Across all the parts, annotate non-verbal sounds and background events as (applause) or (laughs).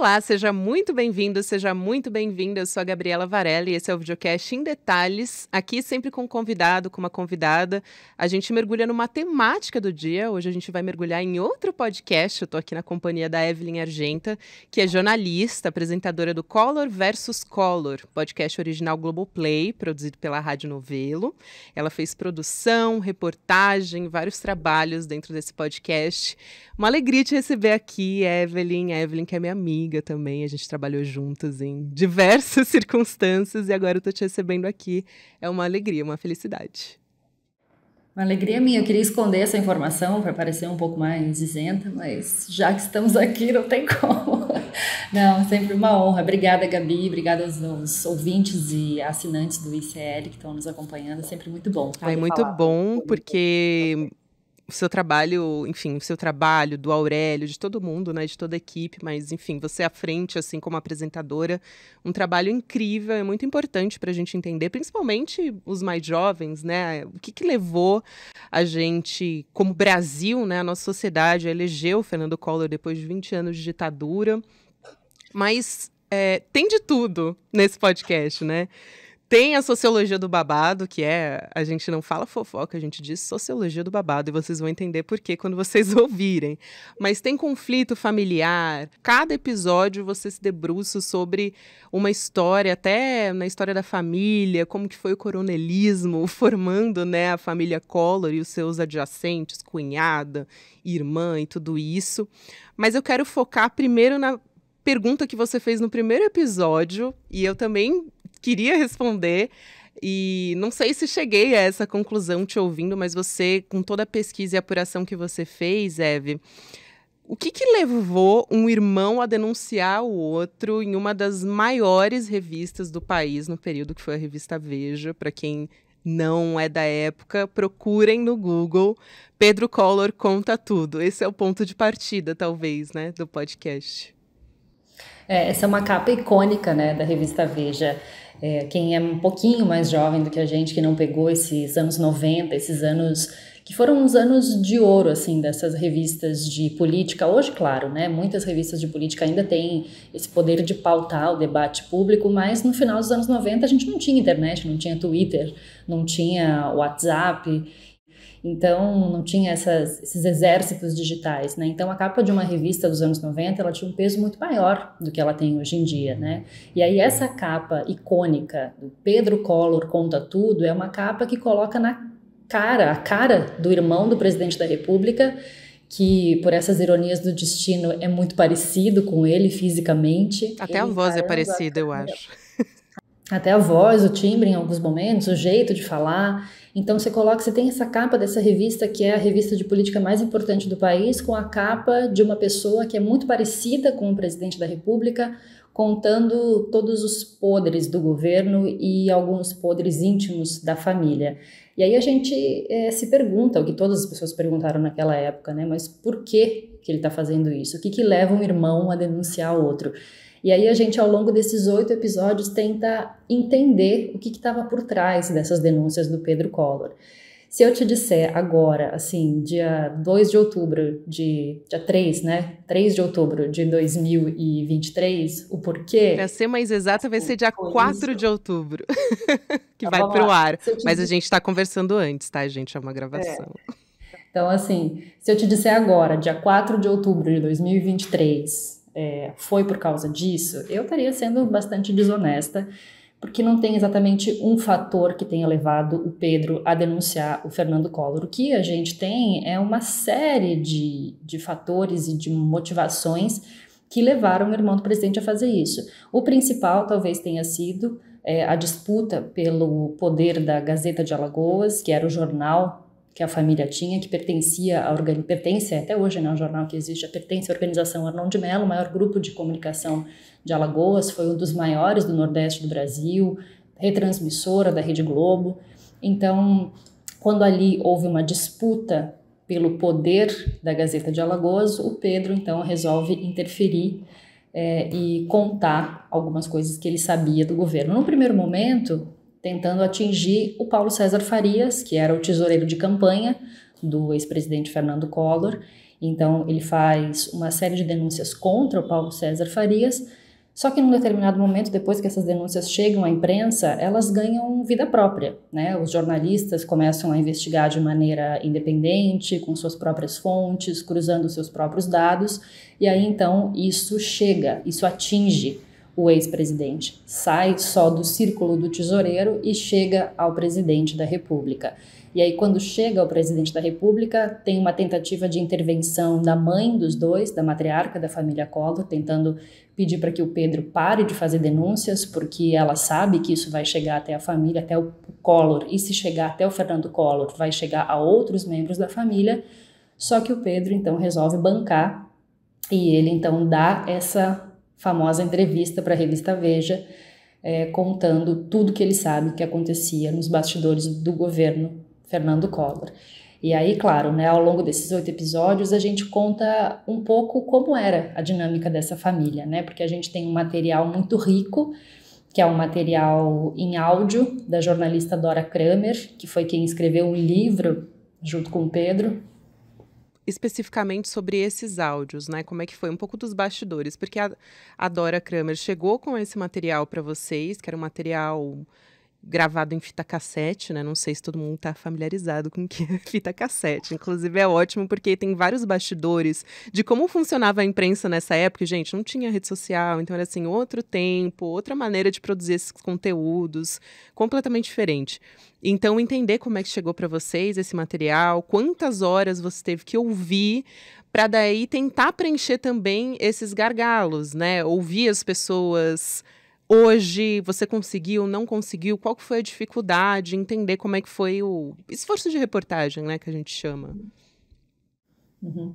Olá, seja muito bem-vindo, seja muito bem-vinda. Eu sou a Gabriela Varelli e esse é o videocast em detalhes. Aqui sempre com um convidado, com uma convidada. A gente mergulha numa temática do dia. Hoje a gente vai mergulhar em outro podcast. Eu tô aqui na companhia da Evelyn Argenta, que é jornalista, apresentadora do Color versus Color, podcast original Globoplay, produzido pela Rádio Novelo. Ela fez produção, reportagem, vários trabalhos dentro desse podcast. Uma alegria te receber aqui, Evelyn. A Evelyn que é minha amiga amiga também, a gente trabalhou juntos em diversas (laughs) circunstâncias e agora eu tô te recebendo aqui. É uma alegria, uma felicidade. Uma alegria minha, eu queria esconder essa informação para parecer um pouco mais isenta, mas já que estamos aqui, não tem como. (laughs) Não, sempre uma honra. Obrigada, Gabi, obrigada aos, aos ouvintes e assinantes do ICL que estão nos acompanhando, é sempre muito bom. É muito falar. bom, porque o seu trabalho, enfim, o seu trabalho do Aurélio, de todo mundo, né, de toda a equipe, mas enfim, você à frente assim como apresentadora, um trabalho incrível, é muito importante para a gente entender, principalmente os mais jovens, né, o que, que levou a gente, como Brasil, né, a nossa sociedade a eleger o Fernando Collor depois de 20 anos de ditadura, mas é, tem de tudo nesse podcast, né? Tem a sociologia do babado, que é a gente não fala fofoca, a gente diz sociologia do babado e vocês vão entender por quê quando vocês (laughs) ouvirem. Mas tem conflito familiar. Cada episódio você se debruça sobre uma história, até na história da família, como que foi o coronelismo (laughs) formando, né, a família Collor e os seus adjacentes, cunhada, irmã e tudo isso. Mas eu quero focar primeiro na pergunta que você fez no primeiro episódio e eu também queria responder. E não sei se cheguei a essa conclusão te ouvindo, mas você, com toda a pesquisa e apuração que você fez, Eve, o que, que levou um irmão a denunciar o outro em uma das maiores revistas do país no período que foi a revista Veja? Para quem não é da época, procurem no Google. Pedro Collor conta tudo. Esse é o ponto de partida, talvez, né, do podcast. É, essa é uma capa icônica, né, da revista Veja. É, quem é um pouquinho mais jovem do que a gente, que não pegou esses anos 90, esses anos que foram uns anos de ouro, assim, dessas revistas de política. Hoje, claro, né, muitas revistas de política ainda têm esse poder de pautar o debate público, mas no final dos anos 90 a gente não tinha internet, não tinha Twitter, não tinha WhatsApp. Então, não tinha essas, esses exércitos digitais, né? Então, a capa de uma revista dos anos 90, ela tinha um peso muito maior do que ela tem hoje em dia, né? E aí, essa capa icônica, do Pedro Collor conta tudo, é uma capa que coloca na cara, a cara do irmão do presidente da República, que por essas ironias do destino é muito parecido com ele fisicamente. Até ele a voz é parecida, eu acho até a voz, o timbre em alguns momentos, o jeito de falar. Então você coloca, você tem essa capa dessa revista que é a revista de política mais importante do país, com a capa de uma pessoa que é muito parecida com o presidente da República, contando todos os podres do governo e alguns podres íntimos da família. E aí a gente é, se pergunta, o que todas as pessoas perguntaram naquela época, né? Mas por que que ele está fazendo isso? O que que leva um irmão a denunciar outro? E aí a gente, ao longo desses oito episódios, tenta entender o que estava por trás dessas denúncias do Pedro Collor. Se eu te disser agora, assim, dia 2 de outubro de. dia 3, né? 3 de outubro de 2023, o porquê. Para ser mais exata, vai ser dia 4 de outubro (laughs) que tá, vai para o ar. Mas a gente está conversando antes, tá, gente? É uma gravação. É. Então, assim, se eu te disser agora, dia 4 de outubro de 2023, é, foi por causa disso, eu estaria sendo bastante desonesta, porque não tem exatamente um fator que tenha levado o Pedro a denunciar o Fernando Collor. O que a gente tem é uma série de, de fatores e de motivações que levaram o irmão do presidente a fazer isso. O principal talvez tenha sido é, a disputa pelo poder da Gazeta de Alagoas, que era o jornal que a família tinha, que pertencia a pertence até hoje, né, um jornal que existe, pertence à organização Arnon de Mello, o maior grupo de comunicação de Alagoas, foi um dos maiores do Nordeste do Brasil, retransmissora da Rede Globo. Então, quando ali houve uma disputa pelo poder da Gazeta de Alagoas, o Pedro então resolve interferir é, e contar algumas coisas que ele sabia do governo. No primeiro momento, tentando atingir o Paulo César Farias, que era o tesoureiro de campanha do ex-presidente Fernando Collor. Então, ele faz uma série de denúncias contra o Paulo César Farias, só que num determinado momento, depois que essas denúncias chegam à imprensa, elas ganham vida própria. Né? Os jornalistas começam a investigar de maneira independente, com suas próprias fontes, cruzando seus próprios dados, e aí então isso chega, isso atinge o ex-presidente. Sai só do círculo do tesoureiro e chega ao presidente da República. E aí, quando chega ao presidente da República, tem uma tentativa de intervenção da mãe dos dois, da matriarca da família Collor, tentando pedir para que o Pedro pare de fazer denúncias, porque ela sabe que isso vai chegar até a família, até o Collor, e se chegar até o Fernando Collor, vai chegar a outros membros da família. Só que o Pedro então resolve bancar e ele então dá essa famosa entrevista para a revista Veja, é, contando tudo que ele sabe que acontecia nos bastidores do governo Fernando Collor. E aí, claro, né, ao longo desses oito episódios, a gente conta um pouco como era a dinâmica dessa família, né? Porque a gente tem um material muito rico, que é um material em áudio da jornalista Dora Kramer, que foi quem escreveu um livro junto com o Pedro, especificamente sobre esses áudios, né? Como é que foi um pouco dos bastidores, porque a, a Dora Kramer chegou com esse material para vocês, que era um material gravado em fita cassete, né? Não sei se todo mundo está familiarizado com o que é fita cassete. Inclusive é ótimo porque tem vários bastidores de como funcionava a imprensa nessa época. Gente, não tinha rede social, então era assim outro tempo, outra maneira de produzir esses conteúdos, completamente diferente. Então entender como é que chegou para vocês esse material, quantas horas você teve que ouvir para daí tentar preencher também esses gargalos, né? Ouvir as pessoas hoje você conseguiu, não conseguiu, qual que foi a dificuldade, entender como é que foi o esforço de reportagem, né, que a gente chama. Uhum.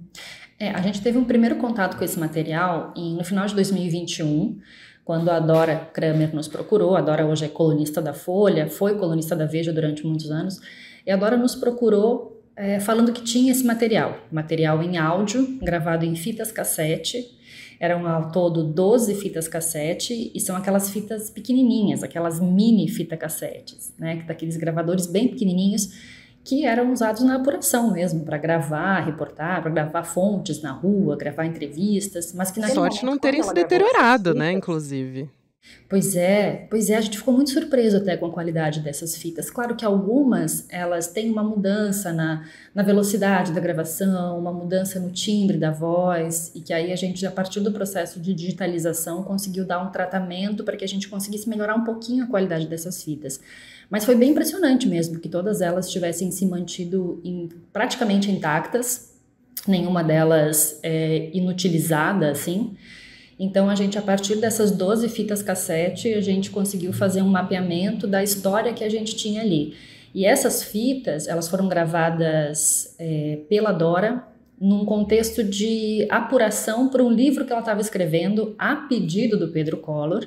É, a gente teve um primeiro contato com esse material em, no final de 2021, quando a Dora Kramer nos procurou. A Dora hoje é colunista da Folha, foi colunista da Veja durante muitos anos. E a Dora nos procurou é, falando que tinha esse material, material em áudio, gravado em fitas cassete, eram ao todo 12 fitas cassete e são aquelas fitas pequenininhas, aquelas mini fita cassetes, né? Daqueles gravadores bem pequenininhos que eram usados na apuração mesmo, para gravar, reportar, para gravar fontes na rua, gravar entrevistas, mas que na sorte não terem se deteriorado, né, inclusive. Pois é, pois é, a gente ficou muito surpreso até com a qualidade dessas fitas. Claro que algumas elas têm uma mudança na, na velocidade da gravação, uma mudança no timbre da voz, e que aí a gente, a partir do processo de digitalização, conseguiu dar um tratamento para que a gente conseguisse melhorar um pouquinho a qualidade dessas fitas. Mas foi bem impressionante mesmo que todas elas tivessem se mantido em, praticamente intactas, nenhuma delas é, eh, inutilizada, assim. Então, a gente, a partir dessas 12 fitas cassete, a gente conseguiu fazer um mapeamento da história que a gente tinha ali. E essas fitas, elas foram gravadas é, pela Dora, num contexto de apuração para um livro que ela estava escrevendo a pedido do Pedro Collor,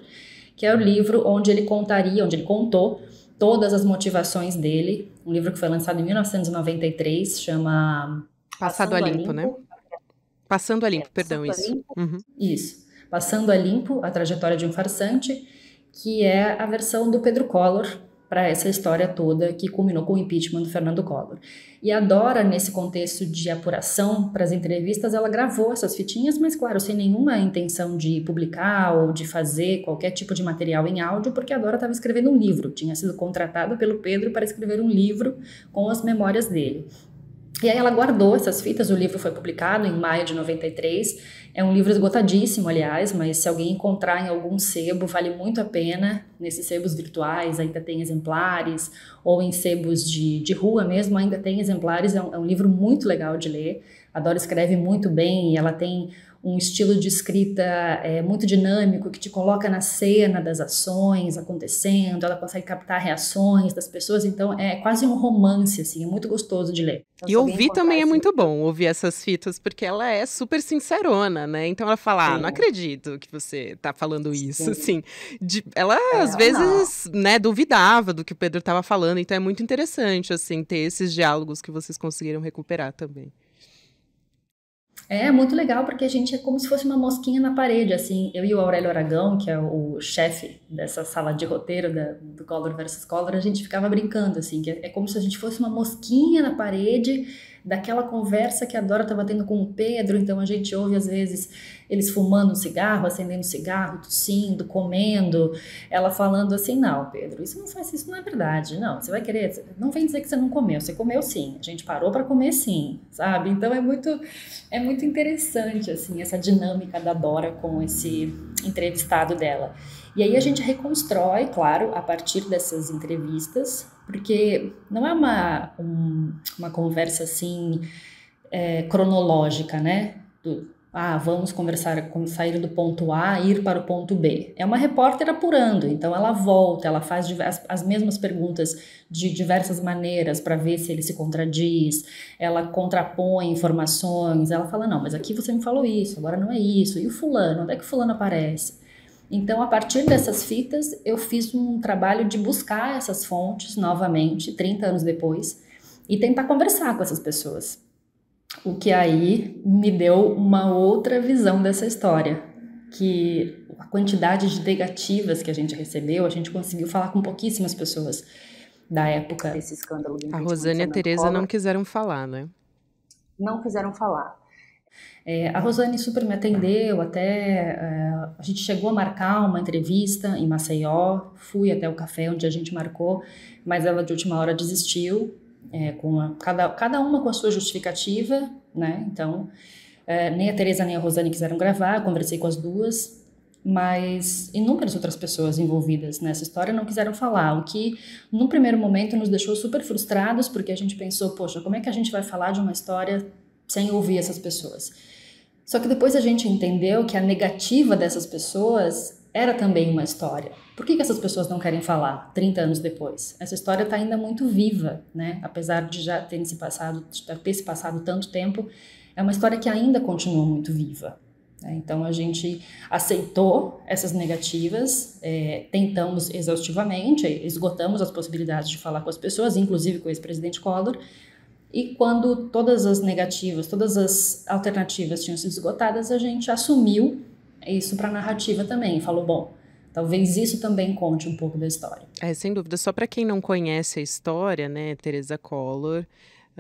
que é o livro onde ele contaria, onde ele contou todas as motivações dele. Um livro que foi lançado em 1993, chama Passado, Passando a Limpo, né? Limpo né? Passando a Limpo, é, perdão, isso. A limpo. Uhum. Isso. Passando a Limpo, a trajetória de um farsante, que é a versão do Pedro Collor para essa história toda que culminou com o impeachment do Fernando Collor. E a Dora, nesse contexto de apuração para as entrevistas, ela gravou essas fitinhas, mas claro, sem nenhuma intenção de publicar ou de fazer qualquer tipo de material em áudio, porque a Dora estava escrevendo um livro, tinha sido contratada pelo Pedro para escrever um livro com as memórias dele. E aí ela guardou essas fitas, o livro foi publicado em maio de 93. É um livro esgotadíssimo, aliás, mas se alguém encontrar em algum sebo, vale muito a pena. Nesses sebos virtuais ainda tem exemplares, ou em sebos de, de rua mesmo ainda tem exemplares. É um, é um livro muito legal de ler. A Dora escreve muito bem e ela tem um estilo de escrita é, muito dinâmico que te coloca na cena das ações acontecendo, ela consegue captar reações das pessoas, então é quase um romance, assim, é muito gostoso de ler. Então, e ouvir também é muito bom, ouvir essas fitas, porque ela é super sincerona, né? Então ela fala, ah, não acredito que você tá falando isso, Sim. assim. De, ela, é, às vezes, não. né, duvidava do que o Pedro estava falando, então é muito interessante, assim, ter esses diálogos que vocês conseguiram recuperar também. É, muito legal, porque a gente é como se fosse uma mosquinha na parede, assim. Eu e o Aurélio Aragão, que é o chefe dessa sala de roteiro da, do Color versus Color, a gente ficava brincando, assim, que é, é como se a gente fosse uma mosquinha na parede daquela conversa que a Dora estava tendo com o Pedro, então a gente ouve às vezes eles fumando um cigarro, acendendo um cigarro, tossindo, comendo, ela falando assim, não, Pedro, isso não faz isso, não é verdade, não, você vai querer, não vem dizer que você não comeu, você comeu sim, a gente parou para comer sim, sabe? Então é muito, é muito interessante assim essa dinâmica da Dora com esse entrevistado dela. E aí a gente reconstrói, claro, a partir dessas entrevistas, porque não é uma, um, uma conversa assim é, cronológica, né? Do, ah, vamos conversar, com sair do ponto A, ir para o ponto B. É uma repórter apurando, então ela volta, ela faz as, as mesmas perguntas de diversas maneiras para ver se ele se contradiz, ela contrapõe informações, ela fala, não, mas aqui você me falou isso, agora não é isso, e o fulano, onde é que o fulano aparece? Então, a partir dessas fitas, eu fiz um trabalho de buscar essas fontes novamente, 30 anos depois, e tentar conversar com essas pessoas o que aí me deu uma outra visão dessa história, que a quantidade de negativas que a gente recebeu, a gente conseguiu falar com pouquíssimas pessoas da época Esse escândalo. a Rosane e a Tereza não quiseram falar, né? Não quiseram falar. É, a Rosane super me atendeu, até é, a gente chegou a marcar uma entrevista em Maceió, fui até o café onde a gente marcou, mas ela de última hora desistiu é, com a, cada, cada uma com a sua justificativa, né? Então, é, nem a Teresa nem a Rosane quiseram gravar, conversei com as duas, mas inúmeras outras pessoas envolvidas nessa história não quiseram falar, o que no primeiro momento nos deixou super frustrados, porque a gente pensou, poxa, como é que a gente vai falar de uma história sem ouvir essas pessoas? Só que depois a gente entendeu que a negativa dessas pessoas era também uma história. Por que, que essas pessoas não querem falar 30 anos depois? Essa história está ainda muito viva, né? apesar de já ter se passado, ter se passado tanto tempo, é uma história que ainda continua muito viva. Né? Então a gente aceitou essas negativas, é, tentamos exaustivamente, esgotamos as possibilidades de falar com as pessoas, inclusive com o ex-presidente Collor, e quando todas as negativas, todas as alternativas tinham sido esgotadas, a gente assumiu é isso para a narrativa também. Falou, bom, Talvez isso também conte um pouco da história. É, sem dúvida. Só para quem não conhece a história, né, Teresa Collor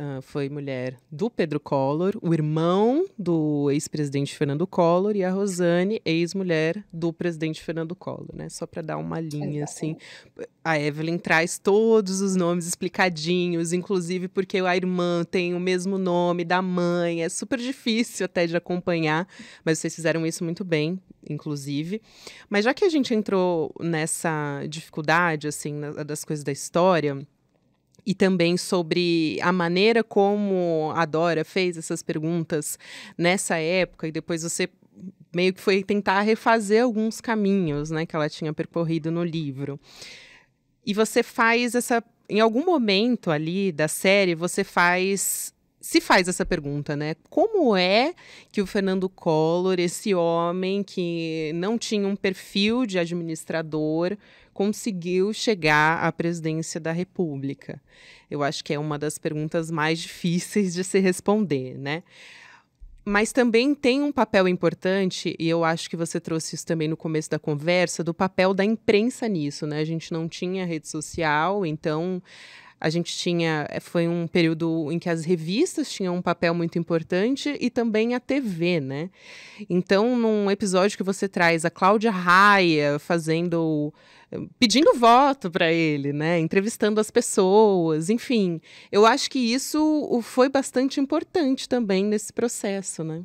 ah, foi mulher do Pedro Collor, o irmão do ex-presidente Fernando Collor, e a Rosane, ex-mulher do presidente Fernando Collor, né? Só para dar uma linha, assim. A Evelyn traz todos os nomes explicadinhos, inclusive porque a irmã tem o mesmo nome da mãe, é super difícil até de acompanhar, mas vocês fizeram isso muito bem, inclusive. Mas já que a gente entrou nessa dificuldade, assim, das coisas da história e também sobre a maneira como a Dora fez essas perguntas nessa época e depois você meio que foi tentar refazer alguns caminhos, né, que ela tinha percorrido no livro. E você faz essa em algum momento ali da série, você faz se faz essa pergunta, né? Como é que o Fernando Collor, esse homem que não tinha um perfil de administrador, conseguiu chegar à presidência da República? Eu acho que é uma das perguntas mais difíceis de se responder, né? Mas também tem um papel importante, e eu acho que você trouxe isso também no começo da conversa, do papel da imprensa nisso, né? A gente não tinha rede social, então a gente tinha. Eh, foi um período em que as revistas tinham um papel muito importante e também a TV, né? Então, num episódio que você traz a Cláudia Raia fazendo. Eh, pedindo voto para ele, né? Entrevistando as pessoas, enfim. Eu acho que isso foi bastante importante também nesse processo, né?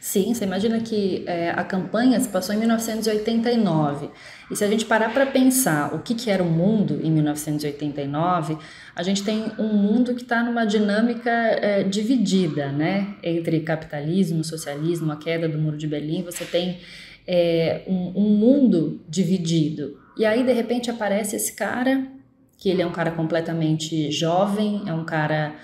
Sim, você imagina que é, a campanha se passou em 1989. E se a gente parar para pensar o que, que era o mundo em 1989, a gente tem um mundo que está numa dinâmica é, dividida, né? Entre capitalismo, socialismo, a queda do Muro de Berlim, você tem é, um, um mundo dividido. E aí, de repente, aparece esse cara, que ele é um cara completamente jovem, é um cara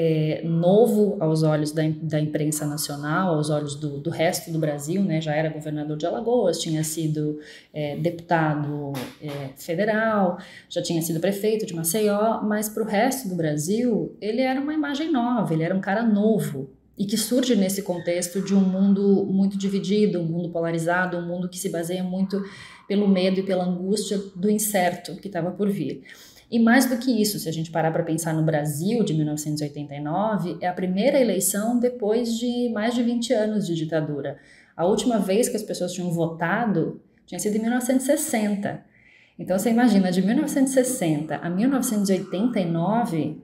é, novo aos olhos da, da, imprensa nacional, aos olhos do, do, resto do Brasil, né? já era governador de Alagoas, tinha sido é, deputado é, federal, já tinha sido prefeito de Maceió, mas para o resto do Brasil ele era uma imagem nova, ele era um cara novo, e que surge nesse contexto de um mundo muito dividido, um mundo polarizado, um mundo que se baseia muito pelo medo e pela angústia do incerto que estava por vir. E mais do que isso, se a gente parar para pensar no Brasil de 1989, é a primeira eleição depois de mais de 20 anos de ditadura. A última vez que as pessoas tinham votado tinha sido em 1960. Então você imagina, de 1960 a 1989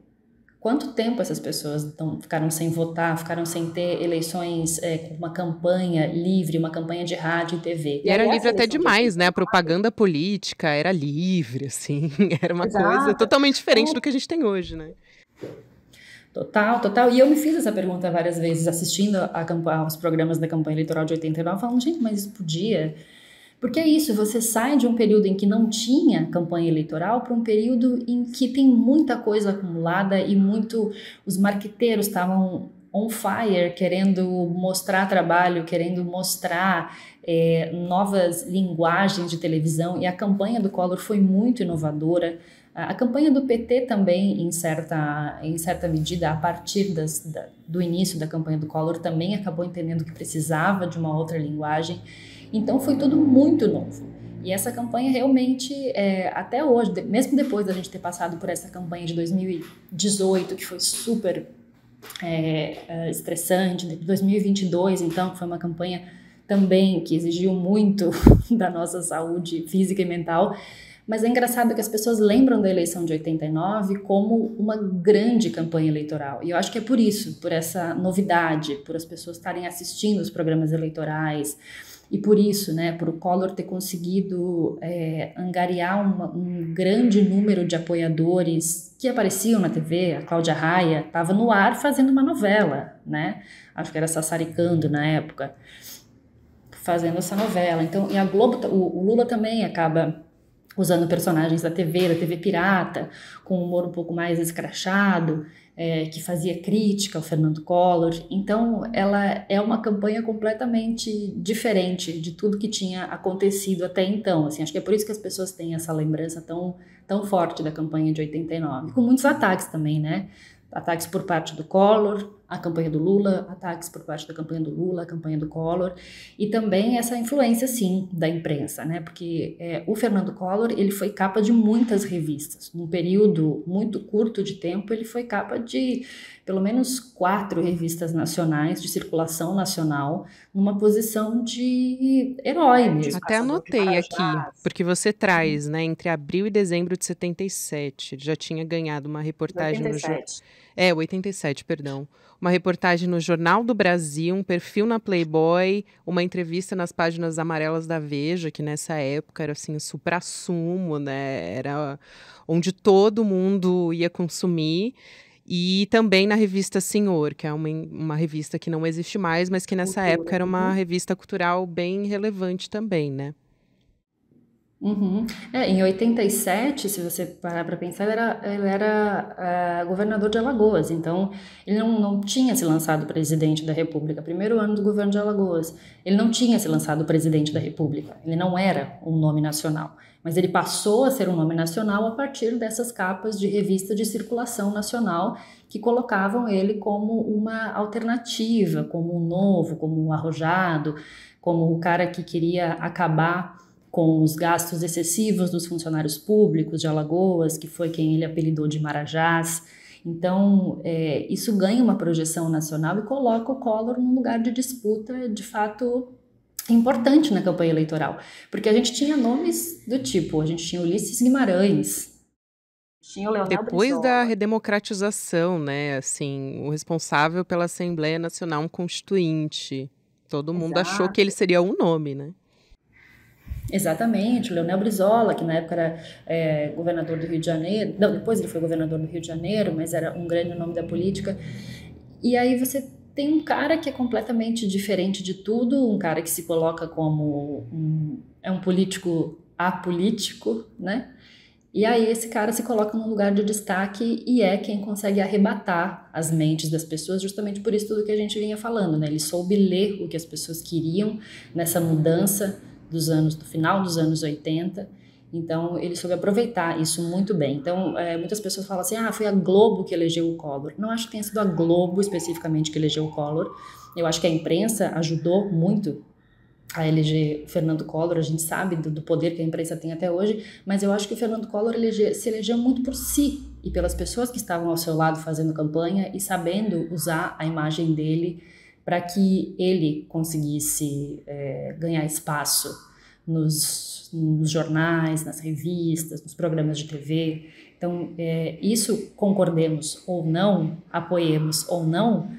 quanto tempo essas pessoas ficaram sem votar, ficaram sem ter eleições é, com uma campanha livre, uma campanha de rádio e TV. E, e era livre até demais, né? A propaganda política era livre, assim, (laughs) era uma Exato. coisa totalmente diferente do então que a gente tem hoje, né? Total, total. E eu me fiz essa pergunta várias vezes, assistindo a, aos programas da campanha eleitoral de 89, falando, gente, mas isso podia porque é isso, você sai de um período em que não tinha campanha eleitoral para um período em que tem muita coisa acumulada e muito os marqueteiros estavam on fire, querendo mostrar trabalho, querendo mostrar é, novas linguagens de televisão. E a campanha do Collor foi muito inovadora. A campanha do PT também, em certa, em certa medida, a partir das, da, do início da campanha do Collor, também acabou entendendo que precisava de uma outra linguagem. Então foi tudo muito novo. E essa campanha realmente, é, até hoje, mesmo depois da gente ter passado por essa campanha de 2018, que foi super é, é estressante, 2022, né? então, que foi uma campanha também que exigiu muito (laughs) da nossa saúde física e mental. Mas é engraçado que as pessoas lembram da eleição de 89 como uma grande campanha eleitoral. E eu acho que é por isso, por essa novidade, por as pessoas estarem assistindo os programas eleitorais, e por isso, né, por o Collor ter conseguido é, angariar uma, um grande número de apoiadores que apareciam na TV, a Cláudia Raia estava no ar fazendo uma novela, né? Acho que era Sassaricando na época, fazendo essa novela. Então, e a Globo, o, o Lula também acaba usando personagens da TV, da TV pirata, com um humor um pouco mais escrachado é, que fazia crítica ao Fernando Collor. Então, ela é uma campanha completamente diferente de tudo que tinha acontecido até então. Assim, acho que é por isso que as pessoas têm essa lembrança tão, tão forte da campanha de 89, com muitos ataques também, né? ataques por parte do Collor, a campanha do Lula, ataques por parte da campanha do Lula, a campanha do Collor, e também essa influência, sim, da imprensa, né? Porque é, o Fernando Collor, ele foi capa de muitas revistas. Num período muito curto de tempo, ele foi capa de pelo menos quatro revistas nacionais, de circulação nacional, numa posição de herói mesmo. Até anotei aqui, porque você traz, né? Entre abril e dezembro de 77, já tinha ganhado uma reportagem no jornal. É, 87, perdão. Uma reportagem no Jornal do Brasil, um perfil na Playboy, uma entrevista nas páginas amarelas da Veja, que nessa época era assim, o supra-sumo, né? Era onde todo mundo ia consumir. E também na revista Senhor, que é uma, uma revista que não existe mais, mas que nessa Cultura. época era uma uhum. revista cultural bem relevante também, né? Uhum. É, em 87, se você parar para pensar, ele era, ele era uh, governador de Alagoas, então ele não, não tinha se lançado presidente da República, primeiro ano do governo de Alagoas. Ele não tinha se lançado presidente da República, ele não era um nome nacional, mas ele passou a ser um nome nacional a partir dessas capas de revista de circulação nacional que colocavam ele como uma alternativa, como um novo, como um arrojado, como o cara que queria acabar com os gastos excessivos dos funcionários públicos de Alagoas, que foi quem ele apelidou de Marajás. Então, é, isso ganha uma projeção nacional e coloca o Collor num lugar de disputa, de fato, importante na campanha eleitoral. Porque a gente tinha nomes do tipo, a gente tinha Ulisses Guimarães, depois da redemocratização, né? Assim, o responsável pela Assembleia Nacional um Constituinte. Todo Exato. mundo achou que ele seria um nome, né? Exatamente, o Leonel Brizola, que na época era é, governador do Rio de Janeiro, não, depois ele foi governador do Rio de Janeiro, mas era um grande nome da política. E aí você tem um cara que é completamente diferente de tudo, um cara que se coloca como um, é um político apolítico, né? E aí esse cara se coloca num lugar de destaque e é quem consegue arrebatar as mentes das pessoas, justamente por isso tudo que a gente vinha falando, né? Ele soube ler o que as pessoas queriam nessa mudança dos anos, do final dos anos 80. Então, ele soube aproveitar isso muito bem. Então, é, muitas pessoas falam assim: ah, foi a Globo que elegeu o Collor. Não acho que tenha sido a Globo especificamente que elegeu o Collor. Eu acho que a imprensa ajudou muito a eleger Fernando Collor, a gente sabe do, do, poder que a imprensa tem até hoje, mas eu acho que o Fernando Collor elege, se elegeu muito por si e pelas pessoas que estavam ao seu lado fazendo campanha e sabendo usar a imagem dele para que ele conseguisse é, ganhar espaço nos, nos, jornais, nas revistas, nos programas de TV. Então, é, isso, concordemos ou não, apoiemos ou não,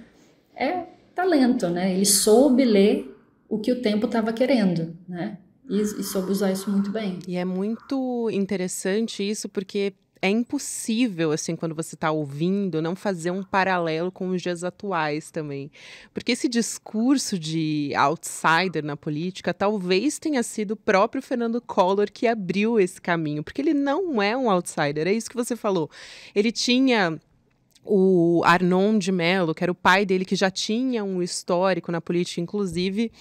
é talento, né? Ele soube ler o que o tempo estava querendo, né? E, e soube usar isso muito bem. E é muito interessante isso, porque é impossível, assim, quando você está ouvindo, não fazer um paralelo com os dias atuais também. Porque esse discurso de outsider na política talvez tenha sido o próprio Fernando Collor que abriu esse caminho, porque ele não é um outsider, é isso que você falou. Ele tinha o Arnon de Mello, que era o pai dele, que já tinha um histórico na política, inclusive,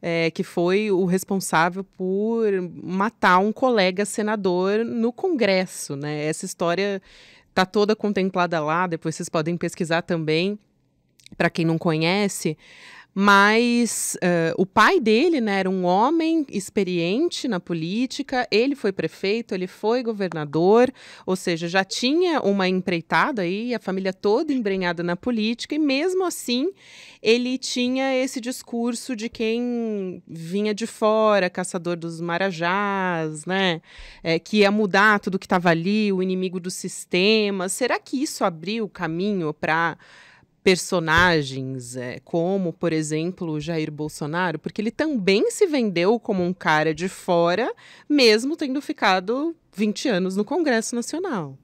é, que foi o responsável por matar um colega senador no Congresso. Né? Essa história está toda contemplada lá, depois vocês podem pesquisar também, para quem não conhece. Mas uh, o pai dele né, era um homem experiente na política, ele foi prefeito, ele foi governador, ou seja, já tinha uma empreitada aí, a família toda embrenhada na política, e mesmo assim ele tinha esse discurso de quem vinha de fora, caçador dos marajás, né? É, que ia mudar tudo que estava ali, o inimigo do sistema. Será que isso abriu o caminho para personagens, é, como, por exemplo, Jair Bolsonaro, porque ele também se vendeu como um cara de fora, mesmo tendo ficado 20 anos no Congresso Nacional.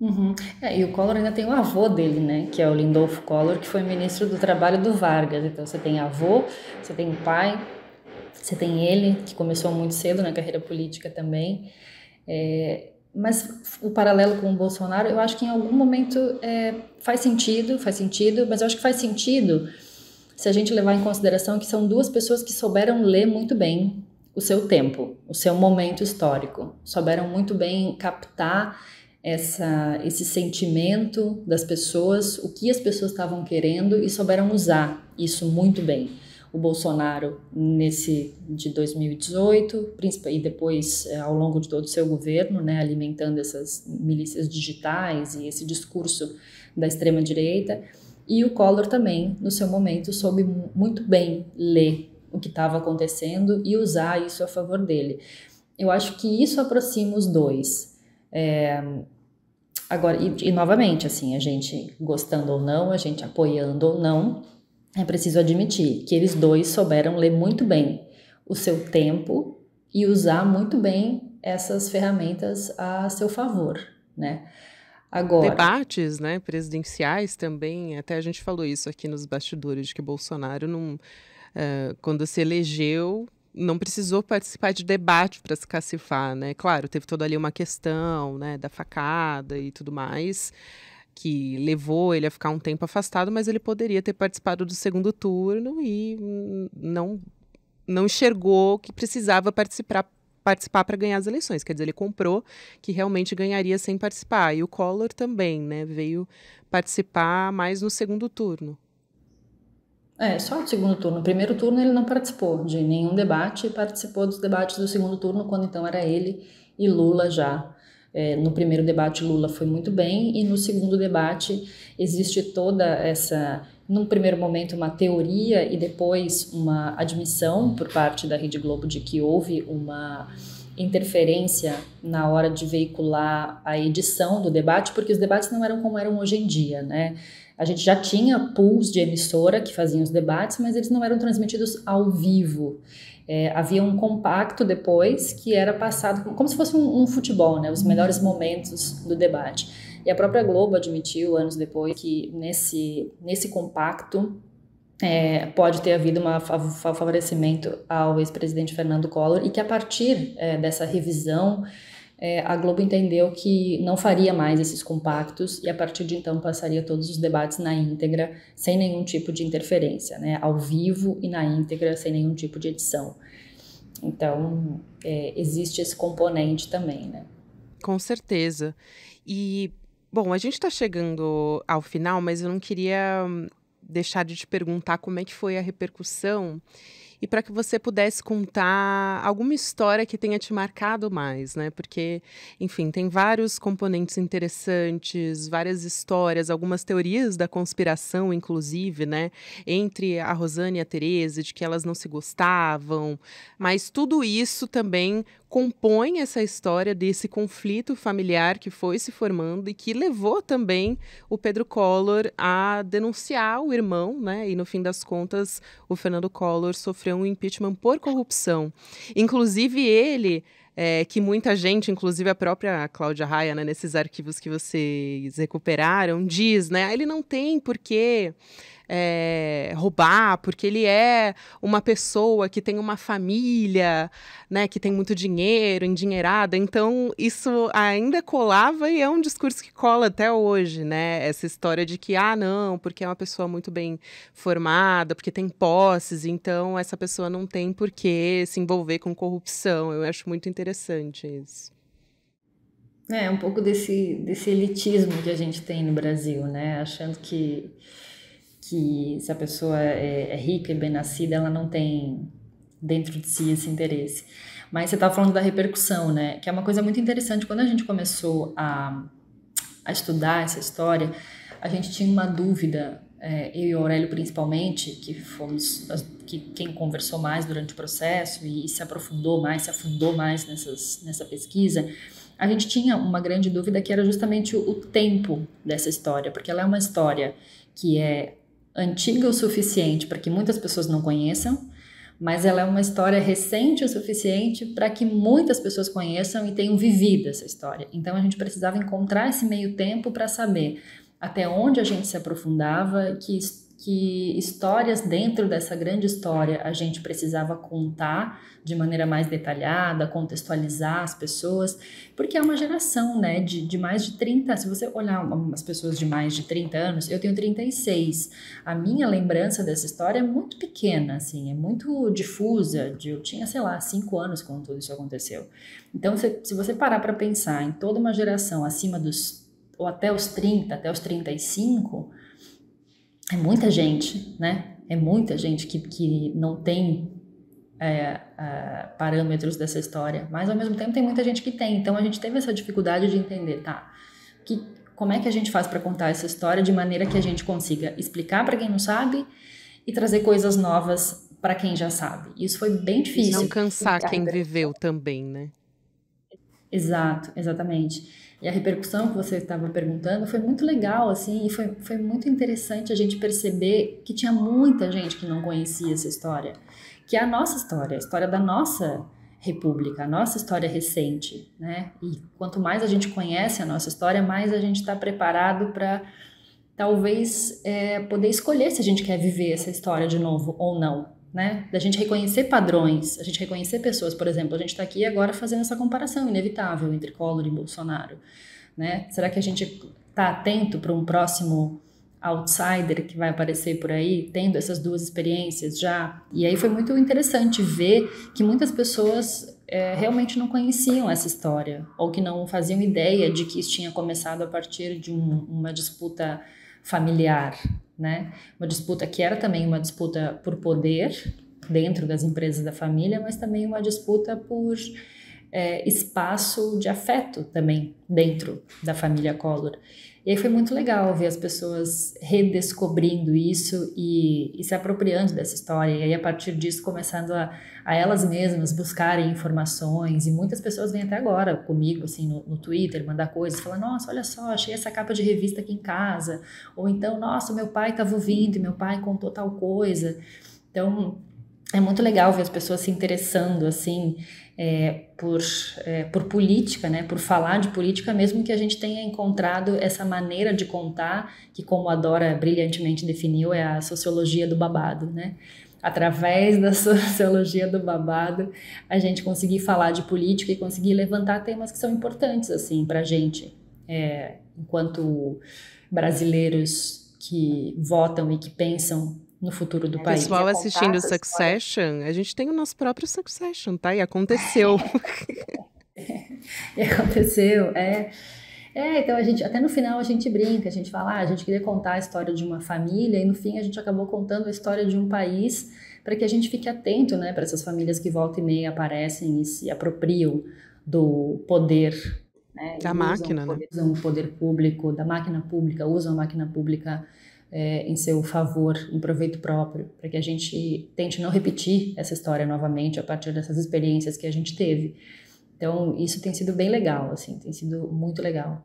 Uhum. É, e o Collor ainda tem o avô dele, né? Que é o Lindolfo Collor, que foi ministro do Trabalho do Vargas. Então você tem avô, você tem pai, você tem ele, que começou muito cedo na carreira política também. É, mas o paralelo com o Bolsonaro, eu acho que em algum momento é, faz sentido, faz sentido, mas eu acho que faz sentido se a gente levar em consideração que são duas pessoas que souberam ler muito bem o seu tempo, o seu momento histórico, souberam muito bem captar essa, esse sentimento das pessoas, o que as pessoas estavam querendo e souberam usar isso muito bem o Bolsonaro nesse de 2018 e depois é, ao longo de todo o seu governo, né, alimentando essas milícias digitais e esse discurso da extrema direita. E o Collor também, no seu momento, soube muito bem ler o que estava acontecendo e usar isso a favor dele. Eu acho que isso aproxima os dois. É, agora, e, e novamente, assim, a gente gostando ou não, a gente apoiando ou não, é preciso admitir que eles dois souberam ler muito bem o seu tempo e usar muito bem essas ferramentas a seu favor, né? Agora. Debates, né, presidenciais também, até a gente falou isso aqui nos bastidores de que Bolsonaro não, uh, quando se elegeu, não precisou participar de debate para se cacifar, né? Claro, teve toda ali uma questão, né, da facada e tudo mais que levou ele a ficar um tempo afastado, mas ele poderia ter participado do segundo turno e não não enxergou que precisava participar participar para ganhar as eleições. Quer dizer, ele comprou que realmente ganharia sem participar. E o Collor também, né? Veio participar mais no segundo turno. É, só o segundo turno. No primeiro turno ele não participou de nenhum debate, participou dos debates do segundo turno, quando então era ele e Lula já é, no primeiro debate, Lula foi muito bem, e no segundo debate, existe toda essa num primeiro momento uma teoria e depois uma admissão por parte da Rede Globo de que houve uma interferência na hora de veicular a edição do debate, porque os debates não eram como eram hoje em dia, né? A gente já tinha pools de emissora que faziam os debates, mas eles não eram transmitidos ao vivo. É, havia um compacto depois que era passado como se fosse um, um futebol, né? Os melhores momentos do debate. E a própria Globo admitiu anos depois que nesse, nesse compacto é, pode ter havido um favorecimento ao ex-presidente Fernando Collor e que a partir é, dessa revisão é, a Globo entendeu que não faria mais esses compactos e a partir de então passaria todos os debates na íntegra, sem nenhum tipo de interferência, né? ao vivo e na íntegra, sem nenhum tipo de edição. Então, é, existe esse componente também, né? Com certeza. E, bom, a gente está chegando ao final, mas eu não queria hum, deixar de te perguntar como é que foi a repercussão e para que você pudesse contar alguma história que tenha te marcado mais, né? Porque, enfim, tem vários componentes interessantes, várias histórias, algumas teorias da conspiração, inclusive, né? Entre a Rosane e a Tereza, de que elas não se gostavam, mas tudo isso também compõe essa história desse conflito familiar que foi se formando e que levou também o Pedro Collor a denunciar o irmão, né? E no fim das contas, o Fernando Collor sofreu um impeachment por corrupção. Inclusive ele é, que muita gente, inclusive a própria Cláudia Raia, né, nesses arquivos que vocês recuperaram, diz, né? Ah, ele não tem porquê é, roubar, porque ele é uma pessoa que tem uma família, né, que tem muito dinheiro, endinheirada. Então, isso ainda colava e é um discurso que cola até hoje, né? Essa história de que, ah, não, porque é uma pessoa muito bem formada, porque tem posses, então essa pessoa não tem por que se envolver com corrupção. Eu acho muito interessante isso. É, um pouco desse, desse elitismo que a gente tem no Brasil, né? Achando que que se a pessoa é, é rica e bem-nascida, ela não tem dentro de si esse interesse. Mas você estava falando da repercussão, né? Que é uma coisa muito interessante. Quando a gente começou a, a estudar essa história, a gente tinha uma dúvida, é, eu e o Aurélio principalmente, que fomos que quem conversou mais durante o processo e, e se aprofundou mais, se afundou mais nessas, nessa pesquisa, a gente tinha uma grande dúvida que era justamente o, o tempo dessa história, porque ela é uma história que é antiga o suficiente para que muitas pessoas não conheçam, mas ela é uma história recente o suficiente para que muitas pessoas conheçam e tenham vivido essa história. Então a gente precisava encontrar esse meio tempo para saber até onde a gente se aprofundava, que que histórias dentro dessa grande história a gente precisava contar de maneira mais detalhada, contextualizar as pessoas, porque é uma geração, né, de, de mais de 30, se você olhar as pessoas de mais de 30 anos, eu tenho 36, a minha lembrança dessa história é muito pequena, assim, é muito difusa, de, eu tinha, sei lá, 5 anos quando tudo isso aconteceu. Então, se, se você parar para pensar em toda uma geração acima dos, ou até os 30, até os 35, é muita gente, né? É muita gente que, que não tem é, é, parâmetros dessa história, mas ao mesmo tempo tem muita gente que tem. Então a gente teve essa dificuldade de entender, tá? Que, como é que a gente faz para contar essa história de maneira que a gente consiga explicar para quem não sabe e trazer coisas novas para quem já sabe. Isso foi bem difícil. E não cansar quem viveu também, né? Exato, exatamente. E a repercussão que você estava perguntando foi muito legal, assim, e foi, foi muito interessante a gente perceber que tinha muita gente que não conhecia essa história, que é a nossa história, a história da nossa república, a nossa história recente, né? E quanto mais a gente conhece a nossa história, mais a gente está preparado para talvez é, poder escolher se a gente quer viver essa história de novo ou não, né? Da gente reconhecer padrões, a gente reconhecer pessoas. Por exemplo, a gente está aqui agora fazendo essa comparação inevitável entre Collor e Bolsonaro, né? Será que a gente está atento para um próximo outsider que vai aparecer por aí, tendo essas duas experiências já? E aí foi muito interessante ver que muitas pessoas é, realmente não conheciam essa história, ou que não faziam ideia de que isso tinha começado a partir de um, uma disputa familiar, né? Uma disputa que era também uma disputa por poder dentro das empresas da família, mas também uma disputa por é, espaço de afeto também dentro da família Collor. E aí foi muito legal ver as pessoas redescobrindo isso e, e se apropriando dessa história. E aí, a partir disso, começando a, a, elas mesmas buscarem informações. E muitas pessoas vêm até agora comigo, assim, no, no Twitter, mandar coisas, falar: nossa, olha só, achei essa capa de revista aqui em casa. Ou então, nossa, meu pai estava tá ouvindo e meu pai contou tal coisa. Então, é muito legal ver as pessoas se interessando, assim, é, por, é, por política, né, por falar de política, mesmo que a gente tenha encontrado essa maneira de contar, que como a Dora brilhantemente definiu, é a sociologia do babado, né? Através da (laughs) sociologia do babado, a gente conseguir falar de política e conseguir levantar temas que são importantes, assim, a gente, é, enquanto brasileiros que votam e que pensam no futuro do é, país. pessoal assistindo Succession, a gente tem o nosso próprio Succession, tá? E aconteceu. (laughs) e aconteceu, é. É, então a gente, até no final a gente brinca, a gente fala, ah, a gente queria contar a história de uma família e no fim a gente acabou contando a história de um país para que a gente fique atento, né, para essas famílias que volta e meia aparecem e se apropriam do poder né, da máquina, usam, né? Usam o poder público, da máquina pública, usam a máquina pública é, em seu favor, em proveito próprio, para que a gente tente não repetir essa história novamente a partir dessas experiências que a gente teve. Então, isso tem sido bem legal, assim, tem sido muito legal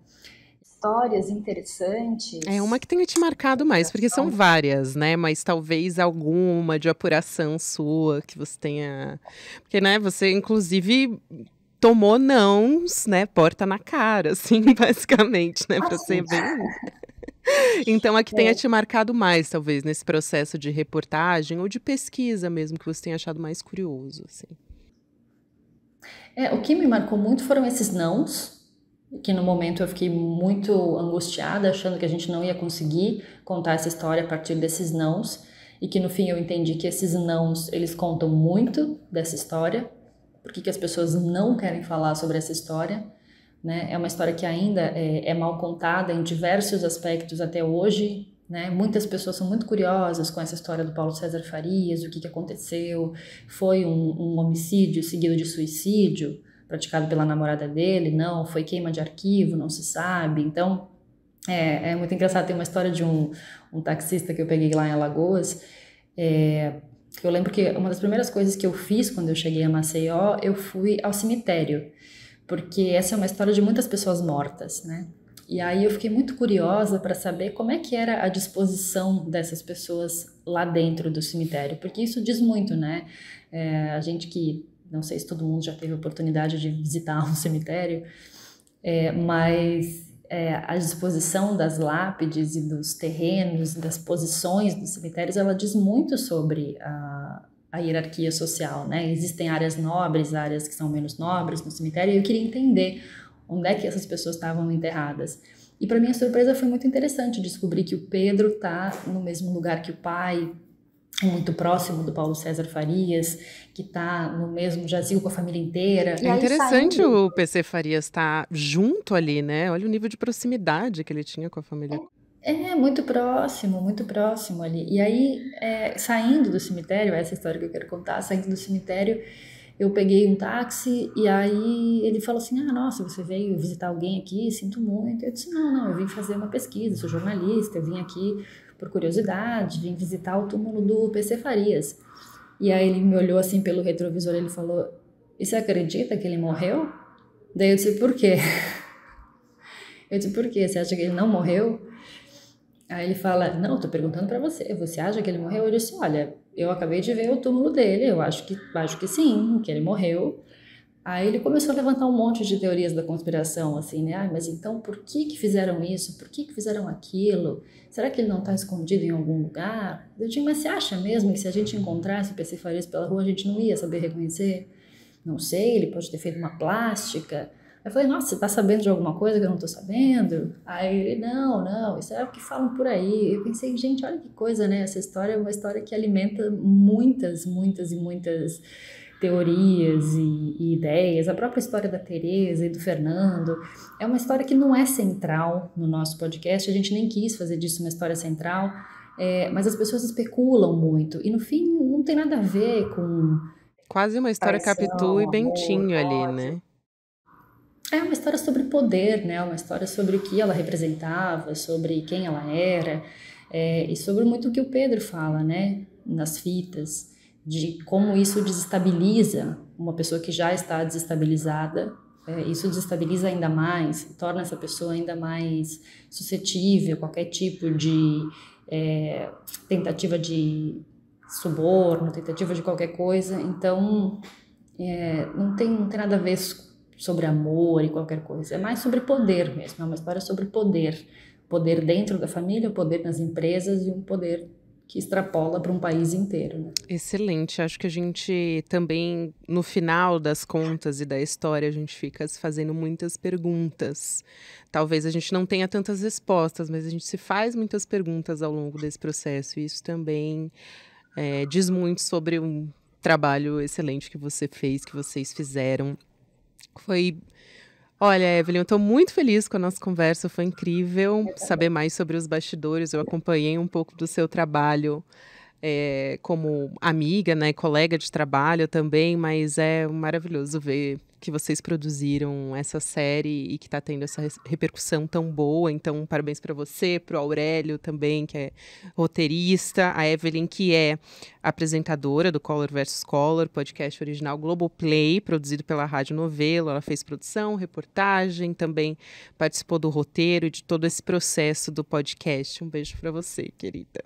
histórias interessantes. É uma que tenha te marcado mais, porque são várias, né? Mas talvez alguma de apuração sua que você tenha. Porque, né, você, inclusive. Tomou nãos, né? Porta na cara, assim, (laughs) basicamente, né? Ah, pra ser bem. Então, aqui que tenha é. te marcado mais, talvez, nesse processo de reportagem ou de pesquisa mesmo, que você tenha achado mais curioso, assim. É, o que me marcou muito foram esses nãos, que no momento eu fiquei muito angustiada, achando que a gente não ia conseguir contar essa história a partir desses nãos, e que no fim eu entendi que esses nãos, eles contam muito dessa história, porque que as pessoas não querem falar sobre essa história, né? É uma história que ainda é, é mal contada em diversos aspectos até hoje, né? Muitas pessoas são muito curiosas com essa história do Paulo César Farias, o que, que aconteceu, foi um, um, homicídio seguido de suicídio praticado pela namorada dele, não, foi queima de arquivo, não se sabe. Então, é, é muito engraçado, tem uma história de um, um taxista que eu peguei lá em Alagoas, é, eu lembro que uma das primeiras coisas que eu fiz quando eu cheguei a Maceió, eu fui ao cemitério porque essa é uma história de muitas pessoas mortas, né? E aí eu fiquei muito curiosa para saber como é que era a disposição dessas pessoas lá dentro do cemitério, porque isso diz muito, né? É, a gente que não sei se todo mundo já teve oportunidade de visitar um (laughs) cemitério, é, mas é, a disposição das lápides e dos terrenos, das posições dos cemitérios, ela diz muito sobre a, a hierarquia social, né? Existem áreas nobres, áreas que são menos nobres no cemitério, e eu queria entender onde é que essas pessoas estavam enterradas. E para minha surpresa foi muito interessante descobrir que o Pedro tá no mesmo lugar que o pai, muito próximo do Paulo César Farias, que tá no mesmo jazigo com a família inteira. é interessante saindo... o PC Farias estar tá junto ali, né? Olha o nível de proximidade que ele tinha com a família é, muito próximo, muito próximo ali. E aí, é, saindo do cemitério, essa história que eu quero contar, saindo do cemitério, eu peguei um táxi e aí ele falou assim: Ah, nossa, você veio visitar alguém aqui? Sinto muito. Eu disse: Não, não, eu vim fazer uma pesquisa, sou jornalista, eu vim aqui por curiosidade, vim visitar o túmulo do PC Farias. E aí ele me olhou assim pelo retrovisor e ele falou: E você acredita que ele morreu? Daí eu disse: Por quê? (laughs) Eu disse: Por quê? Você acha que ele não morreu? Aí ele fala: Não, tô perguntando para você, você acha que ele morreu? Eu disse: Olha, eu acabei de ver o túmulo dele, eu acho que, acho que sim, que ele morreu. Aí ele começou a levantar um monte de teorias da conspiração, assim, né? Ah, mas então por que que fizeram isso? Por que que fizeram aquilo? Será que ele não está escondido em algum lugar? Eu disse: mas você acha mesmo que se a gente encontrasse o PC Farias pela rua, a gente não ia saber reconhecer? Não sei, ele pode ter feito uma plástica. Eu falei, nossa, você tá sabendo de alguma coisa que eu não tô sabendo? Aí ele, não, não, isso é o que falam por aí. Eu pensei, gente, olha que coisa, né? Essa história é uma história que alimenta muitas, muitas e muitas teorias e, e, ideias, a própria história da Tereza e do Fernando, é uma história que não é central no nosso podcast, a gente nem quis fazer disso uma história central, é, mas as pessoas especulam muito, e no fim não tem nada a ver com... Quase uma história Capitu e Bentinho amor, ali, né? é uma história sobre poder, né? Uma história sobre o que ela representava, sobre quem ela era é, e sobre muito o que o Pedro fala, né? Nas fitas, de como isso desestabiliza uma pessoa que já está desestabilizada. É, isso desestabiliza ainda mais, torna essa pessoa ainda mais suscetível a qualquer tipo de é, tentativa de suborno, tentativa de qualquer coisa. Então, é, não, tem, não tem nada a ver sobre amor e qualquer coisa. É mais sobre poder mesmo. É uma história sobre poder. Poder dentro da família, poder nas empresas e um poder que extrapola para um país inteiro. Né? Excelente. Acho que a gente também, no final das contas e da história, a gente fica se fazendo muitas perguntas. Talvez a gente não tenha tantas respostas, mas a gente se faz muitas perguntas ao longo desse processo. E isso também é, diz muito sobre um trabalho excelente que você fez, que vocês fizeram foi. Olha, Evelyn, eu estou muito feliz com a nossa conversa, foi incrível saber mais sobre os bastidores. Eu acompanhei um pouco do seu trabalho é, como amiga, né, colega de trabalho também, mas é maravilhoso ver que vocês produziram essa série e que está tendo essa repercussão tão boa. Então, parabéns para você, para o Aurélio também, que é roteirista, a Evelyn, que é apresentadora do Color versus Color, podcast original Globoplay, produzido pela Rádio Novelo. Ela fez produção, reportagem, também participou do roteiro e de todo esse processo do podcast. Um beijo para você, querida.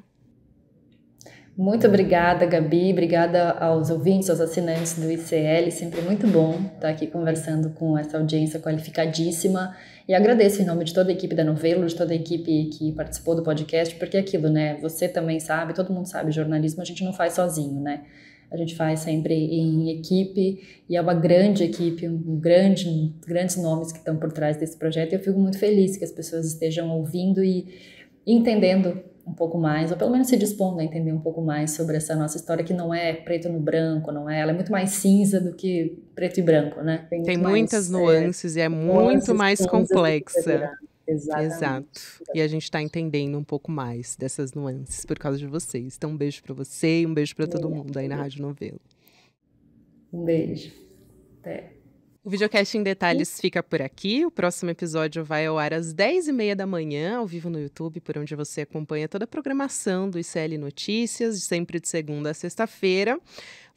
Muito obrigada, Gabi. Obrigada aos ouvintes, aos assinantes do ICL. Sempre muito bom estar aqui conversando com essa audiência qualificadíssima. E agradeço em nome de toda a equipe da Novelo, de toda a equipe que participou do podcast, porque é aquilo, né? Você também sabe, todo mundo sabe, jornalismo a gente não faz sozinho, né? A gente faz sempre em equipe e é uma grande equipe, um grande, grandes nomes que estão por trás desse projeto. E eu fico muito feliz que as pessoas estejam ouvindo e entendendo um pouco mais, ou pelo menos se dispondo a entender um pouco mais sobre essa nossa história, que não é preto no branco, não é? Ela é muito mais cinza do que preto e branco, né? Tem, Tem mais, muitas é, nuances é, e é muito mais complexa. Exatamente. Exato. E a gente está entendendo um pouco mais dessas nuances por causa de vocês. Então, um beijo para você e um beijo para todo mundo aí na Rádio Novelo. Um beijo. Até. O videocast em detalhes uhum. fica por aqui. O próximo episódio vai ao ar às 10h30 da manhã, ao vivo no YouTube, por onde você acompanha toda a programação do ICL Notícias, sempre de segunda a sexta-feira.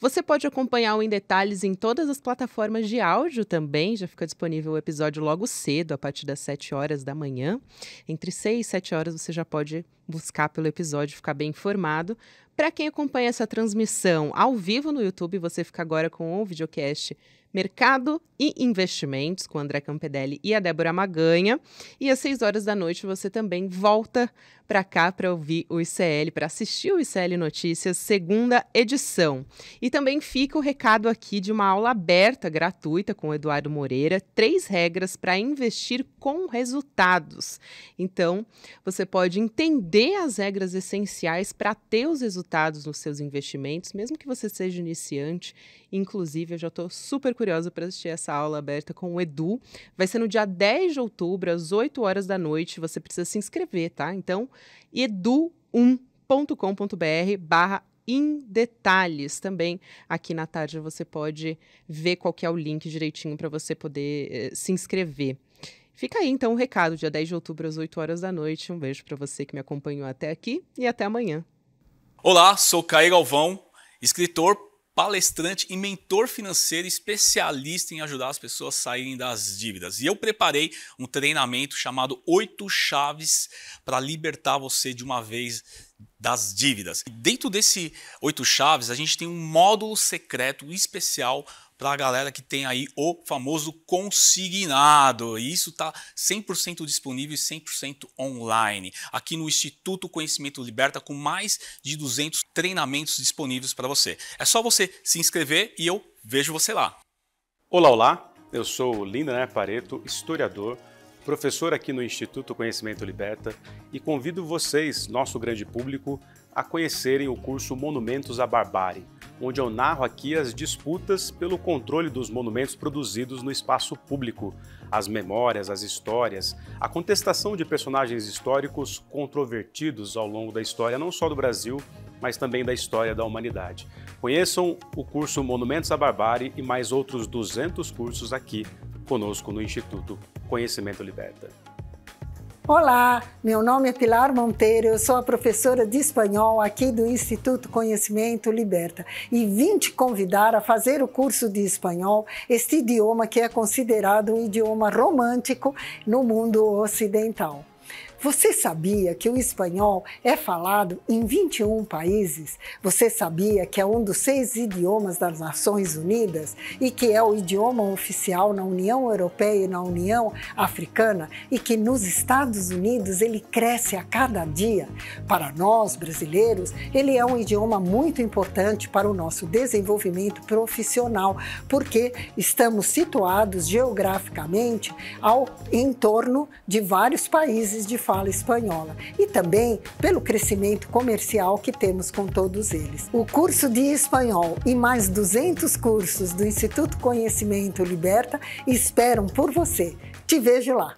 Você pode acompanhar o Em Detalhes em todas as plataformas de áudio também. Já fica disponível o episódio logo cedo, a partir das 7 horas da manhã. Entre 6 e 7 horas você já pode buscar pelo episódio, ficar bem informado. Para quem acompanha essa transmissão ao vivo no YouTube, você fica agora com o videocast Mercado e Investimentos, com André Campedelli e a Débora Maganha. E às 6 horas da noite você também volta para cá para ouvir o ICL, para assistir o ICL Notícias, segunda edição. E também fica o recado aqui de uma aula aberta, gratuita, com o Eduardo Moreira, três regras para investir com resultados. Então, você pode entender as regras essenciais para ter os resultados nos seus investimentos, mesmo que você seja iniciante. Inclusive, eu já estou super curiosa para assistir essa aula aberta com o Edu. Vai ser no dia 10 de outubro, às 8 horas da noite. Você precisa se inscrever, tá? Então, edu1.com.br barra em detalhes também. Aqui na tarde você pode ver qual que é o link direitinho para você poder eh, se inscrever. Fica aí então o recado, dia 10 de outubro às 8 horas da noite. Um beijo para você que me acompanhou até aqui e até amanhã. Olá, sou Caio Galvão, escritor, palestrante e mentor financeiro especialista em ajudar as pessoas a saírem das dívidas. E eu preparei um treinamento chamado Oito Chaves para libertar você de uma vez das dívidas. Dentro desse Oito Chaves, a gente tem um módulo secreto especial para a galera que tem aí o famoso consignado. E isso está 100% disponível e 100% online. Aqui no Instituto Conhecimento Liberta, com mais de 200 treinamentos disponíveis para você. É só você se inscrever e eu vejo você lá. Olá, olá. Eu sou né, Pareto, historiador, professor aqui no Instituto Conhecimento Liberta e convido vocês, nosso grande público, a conhecerem o curso Monumentos à Barbárie, onde eu narro aqui as disputas pelo controle dos monumentos produzidos no espaço público, as memórias, as histórias, a contestação de personagens históricos controvertidos ao longo da história não só do Brasil, mas também da história da humanidade. Conheçam o curso Monumentos à Barbárie e mais outros 200 cursos aqui conosco no Instituto Conhecimento Liberta. Olá, meu nome é Pilar Monteiro, eu sou a professora de espanhol aqui do Instituto Conhecimento Liberta e vim te convidar a fazer o curso de espanhol, este idioma que é considerado um idioma romântico no mundo ocidental. Você sabia que o espanhol é falado em 21 países? Você sabia que é um dos seis idiomas das Nações Unidas e que é o idioma oficial na União Europeia e na União Africana e que nos Estados Unidos ele cresce a cada dia? Para nós, brasileiros, ele é um idioma muito importante para o nosso desenvolvimento profissional, porque estamos situados geograficamente ao, em torno de vários países de fala espanhola e também pelo crescimento comercial que temos com todos eles. O curso de espanhol e mais 200 cursos do Instituto Conhecimento Liberta esperam por você. Te vejo lá!